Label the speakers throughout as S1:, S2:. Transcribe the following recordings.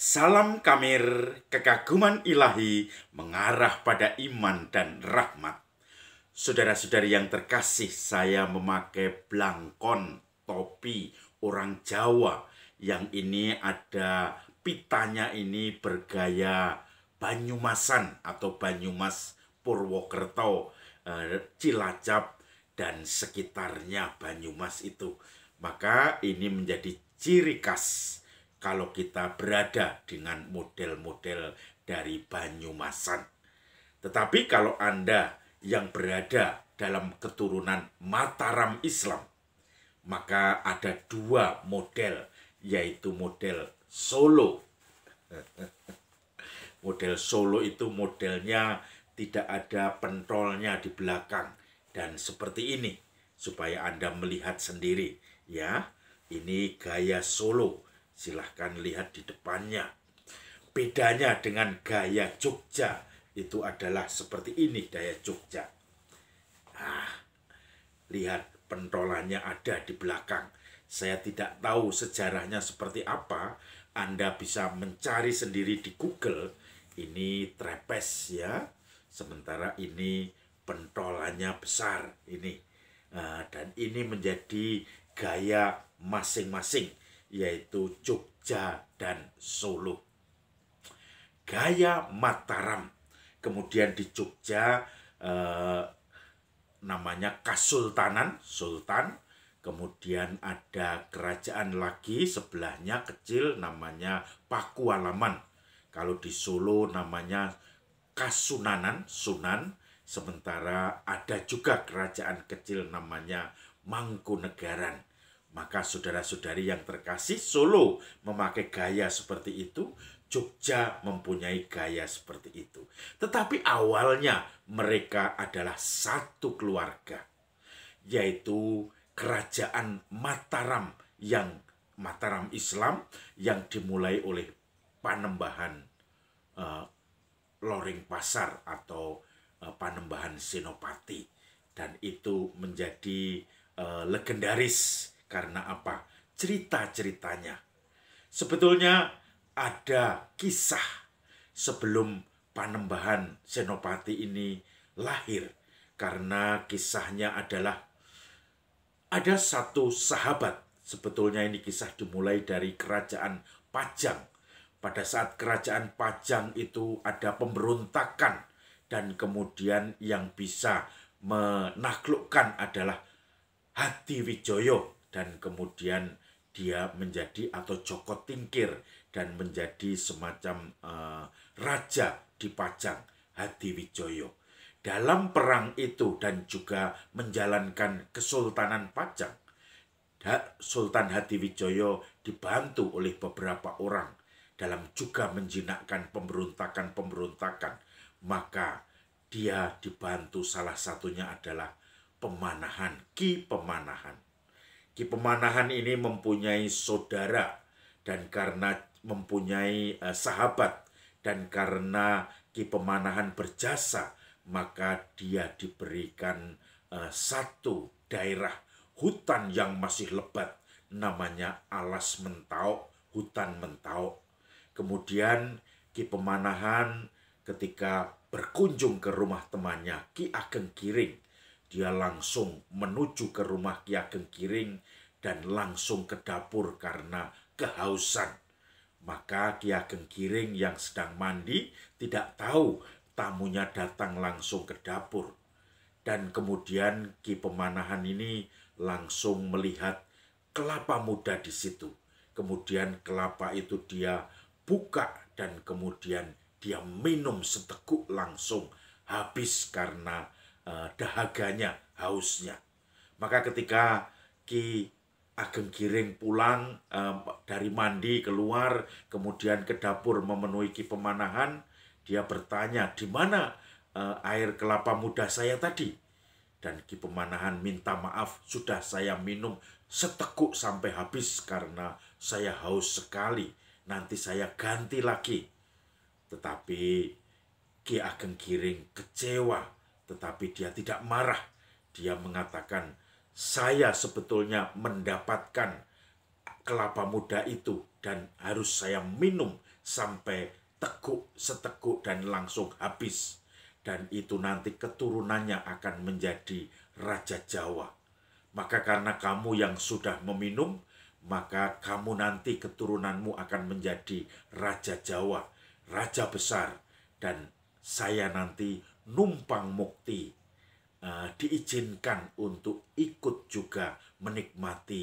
S1: Salam kamir, kekaguman ilahi mengarah pada iman dan rahmat. Saudara-saudari yang terkasih, saya memakai blangkon topi orang Jawa yang ini ada pitanya ini bergaya Banyumasan atau Banyumas Purwokerto, eh, Cilacap dan sekitarnya Banyumas itu. Maka ini menjadi ciri khas kalau kita berada dengan model-model dari Banyumasan. Tetapi kalau Anda yang berada dalam keturunan Mataram Islam, maka ada dua model, yaitu model Solo. model Solo itu modelnya tidak ada pentolnya di belakang dan seperti ini supaya Anda melihat sendiri ya. Ini gaya Solo silahkan lihat di depannya. Bedanya dengan gaya Jogja itu adalah seperti ini gaya Jogja. Ah, lihat pentolannya ada di belakang. Saya tidak tahu sejarahnya seperti apa. Anda bisa mencari sendiri di Google. Ini trepes ya. Sementara ini pentolannya besar ini. Ah, dan ini menjadi gaya masing-masing yaitu Jogja dan Solo. Gaya Mataram. Kemudian di Jogja eh, namanya Kasultanan, Sultan. Kemudian ada kerajaan lagi sebelahnya kecil namanya Pakualaman. Kalau di Solo namanya Kasunanan, Sunan. Sementara ada juga kerajaan kecil namanya Mangkunegaran. Maka saudara-saudari yang terkasih, Solo memakai gaya seperti itu, Jogja mempunyai gaya seperti itu. Tetapi awalnya mereka adalah satu keluarga, yaitu kerajaan Mataram yang Mataram Islam yang dimulai oleh panembahan uh, Loring Pasar atau uh, panembahan Sinopati dan itu menjadi uh, legendaris karena apa? Cerita-ceritanya. Sebetulnya ada kisah sebelum Panembahan Senopati ini lahir karena kisahnya adalah ada satu sahabat sebetulnya ini kisah dimulai dari kerajaan Pajang pada saat kerajaan Pajang itu ada pemberontakan dan kemudian yang bisa menaklukkan adalah Hati Wijoyo dan kemudian dia menjadi atau Joko Tingkir dan menjadi semacam uh, raja di Pajang Hadi Wijoyo. Dalam perang itu dan juga menjalankan Kesultanan Pajang, Sultan Hadi Wijoyo dibantu oleh beberapa orang dalam juga menjinakkan pemberontakan-pemberontakan. Maka dia dibantu salah satunya adalah pemanahan, Ki Pemanahan Ki Pemanahan ini mempunyai saudara dan karena mempunyai uh, sahabat dan karena Ki Pemanahan berjasa maka dia diberikan uh, satu daerah hutan yang masih lebat namanya alas mentau hutan mentau Kemudian Ki Pemanahan ketika berkunjung ke rumah temannya Ki Ageng Kiring dia langsung menuju ke rumah Ki Ageng Giring dan langsung ke dapur karena kehausan. Maka Ki Ageng Giring yang sedang mandi tidak tahu tamunya datang langsung ke dapur. Dan kemudian Ki Pemanahan ini langsung melihat kelapa muda di situ. Kemudian kelapa itu dia buka dan kemudian dia minum seteguk langsung habis karena Eh, dahaganya, hausnya. Maka ketika Ki Ageng Giring pulang eh, dari mandi keluar, kemudian ke dapur memenuhi Ki Pemanahan, dia bertanya, di mana eh, air kelapa muda saya tadi? Dan Ki Pemanahan minta maaf, sudah saya minum seteguk sampai habis karena saya haus sekali. Nanti saya ganti lagi. Tetapi Ki Ageng Giring kecewa tetapi dia tidak marah. Dia mengatakan, saya sebetulnya mendapatkan kelapa muda itu dan harus saya minum sampai teguk seteguk dan langsung habis. Dan itu nanti keturunannya akan menjadi Raja Jawa. Maka karena kamu yang sudah meminum, maka kamu nanti keturunanmu akan menjadi Raja Jawa, Raja Besar. Dan saya nanti numpang mukti eh, diizinkan untuk ikut juga menikmati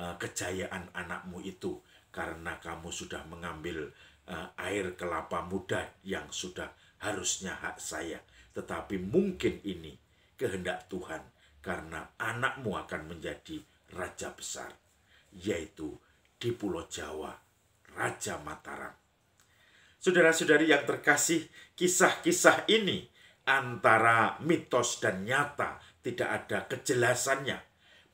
S1: eh, kejayaan anakmu itu karena kamu sudah mengambil eh, air kelapa muda yang sudah harusnya hak saya tetapi mungkin ini kehendak Tuhan karena anakmu akan menjadi raja besar yaitu di pulau Jawa Raja Mataram Saudara-saudari yang terkasih, kisah-kisah ini antara mitos dan nyata, tidak ada kejelasannya.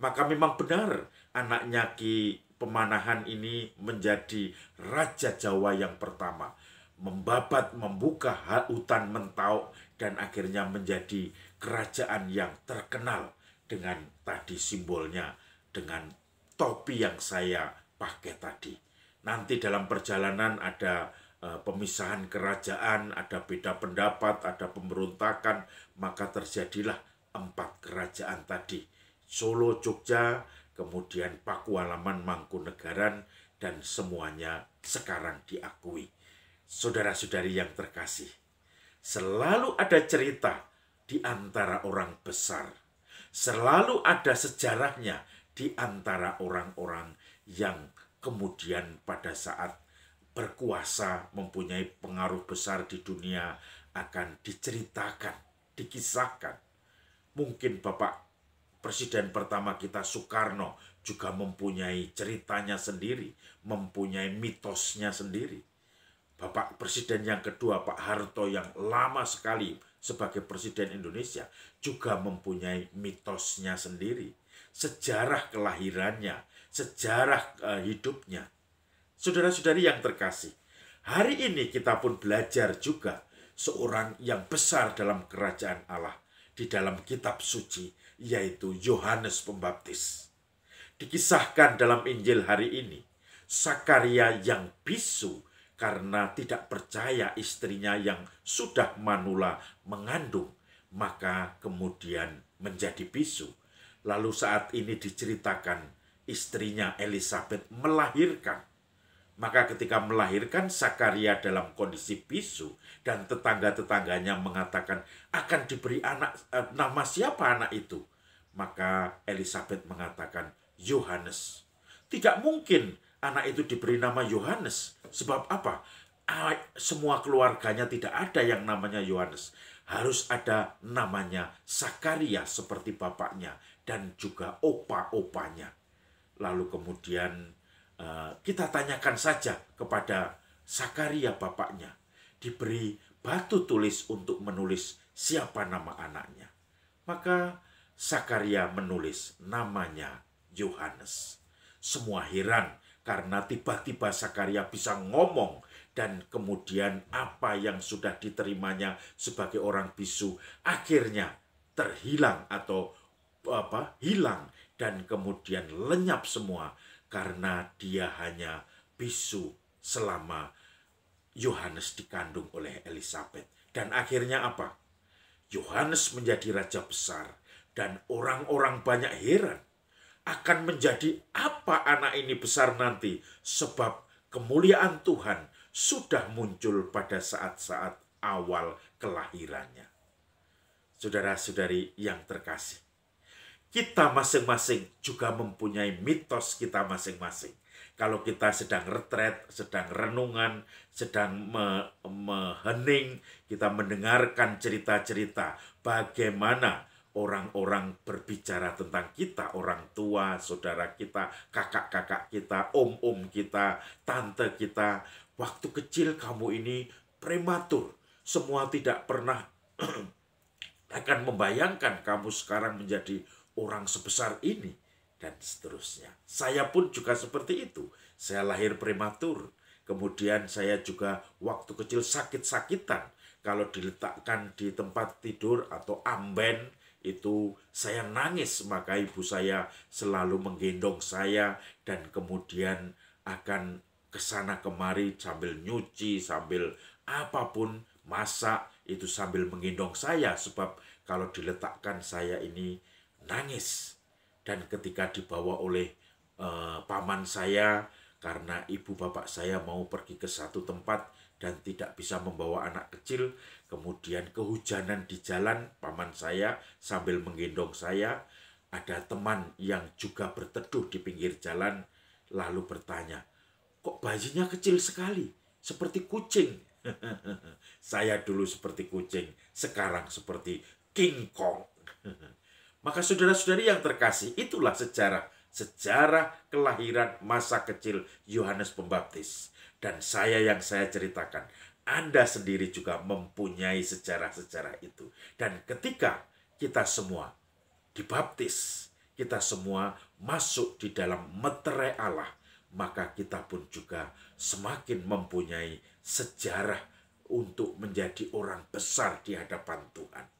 S1: Maka memang benar anaknya Ki Pemanahan ini menjadi Raja Jawa yang pertama. Membabat, membuka hutan mentau dan akhirnya menjadi kerajaan yang terkenal dengan tadi simbolnya, dengan topi yang saya pakai tadi. Nanti dalam perjalanan ada Eh, pemisahan kerajaan, ada beda pendapat, ada pemberontakan, maka terjadilah empat kerajaan tadi. Solo, Jogja, kemudian Pakualaman, Mangkunegaran, dan semuanya sekarang diakui. Saudara-saudari yang terkasih, selalu ada cerita di antara orang besar. Selalu ada sejarahnya di antara orang-orang yang kemudian pada saat berkuasa, mempunyai pengaruh besar di dunia akan diceritakan, dikisahkan. Mungkin Bapak Presiden pertama kita Soekarno juga mempunyai ceritanya sendiri, mempunyai mitosnya sendiri. Bapak Presiden yang kedua Pak Harto yang lama sekali sebagai Presiden Indonesia juga mempunyai mitosnya sendiri. Sejarah kelahirannya, sejarah eh, hidupnya, Saudara-saudari yang terkasih, hari ini kita pun belajar juga seorang yang besar dalam kerajaan Allah di dalam kitab suci, yaitu Yohanes Pembaptis. Dikisahkan dalam Injil hari ini, Sakaria yang bisu karena tidak percaya istrinya yang sudah manula mengandung, maka kemudian menjadi bisu. Lalu saat ini diceritakan istrinya Elizabeth melahirkan maka ketika melahirkan Sakaria dalam kondisi bisu dan tetangga-tetangganya mengatakan akan diberi anak eh, nama siapa anak itu? Maka Elizabeth mengatakan Yohanes. Tidak mungkin anak itu diberi nama Yohanes. Sebab apa? Semua keluarganya tidak ada yang namanya Yohanes. Harus ada namanya Sakaria seperti bapaknya dan juga opa-opanya. Lalu kemudian Eh, kita tanyakan saja kepada Sakaria bapaknya. Diberi batu tulis untuk menulis siapa nama anaknya. Maka Sakaria menulis namanya Yohanes. Semua heran karena tiba-tiba Sakaria bisa ngomong dan kemudian apa yang sudah diterimanya sebagai orang bisu akhirnya terhilang atau apa hilang dan kemudian lenyap semua karena dia hanya bisu selama Yohanes dikandung oleh Elizabeth. Dan akhirnya apa? Yohanes menjadi raja besar dan orang-orang banyak heran akan menjadi apa anak ini besar nanti sebab kemuliaan Tuhan sudah muncul pada saat-saat awal kelahirannya. Saudara-saudari yang terkasih, kita masing-masing juga mempunyai mitos kita masing-masing. Kalau kita sedang retret, sedang renungan, sedang me kita mendengarkan cerita-cerita bagaimana orang-orang berbicara tentang kita, orang tua, saudara kita, kakak-kakak kita, om-om kita, tante kita. Waktu kecil kamu ini prematur, semua tidak pernah akan membayangkan kamu sekarang menjadi orang sebesar ini, dan seterusnya. Saya pun juga seperti itu. Saya lahir prematur, kemudian saya juga waktu kecil sakit-sakitan. Kalau diletakkan di tempat tidur atau amben, itu saya nangis maka ibu saya selalu menggendong saya dan kemudian akan kesana kemari sambil nyuci sambil apapun masak itu sambil menggendong saya sebab kalau diletakkan saya ini nangis. Dan ketika dibawa oleh uh, paman saya karena ibu bapak saya mau pergi ke satu tempat dan tidak bisa membawa anak kecil, kemudian kehujanan di jalan paman saya sambil menggendong saya, ada teman yang juga berteduh di pinggir jalan lalu bertanya, "Kok bayinya kecil sekali, seperti kucing?" saya dulu seperti kucing, sekarang seperti King Kong. Maka saudara-saudari yang terkasih, itulah sejarah. Sejarah kelahiran masa kecil Yohanes Pembaptis. Dan saya yang saya ceritakan, Anda sendiri juga mempunyai sejarah-sejarah itu. Dan ketika kita semua dibaptis, kita semua masuk di dalam meterai Allah, maka kita pun juga semakin mempunyai sejarah untuk menjadi orang besar di hadapan Tuhan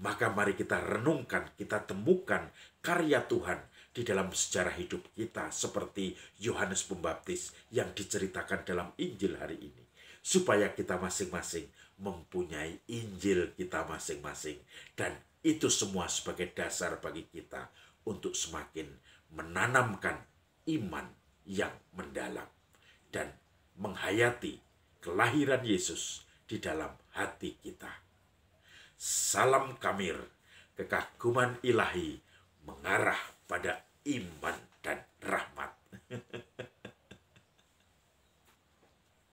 S1: maka mari kita renungkan, kita temukan karya Tuhan di dalam sejarah hidup kita seperti Yohanes Pembaptis yang diceritakan dalam Injil hari ini. Supaya kita masing-masing mempunyai Injil kita masing-masing. Dan itu semua sebagai dasar bagi kita untuk semakin menanamkan iman yang mendalam. Dan menghayati kelahiran Yesus di dalam hati kita salam kamir, kekaguman ilahi mengarah pada iman dan rahmat.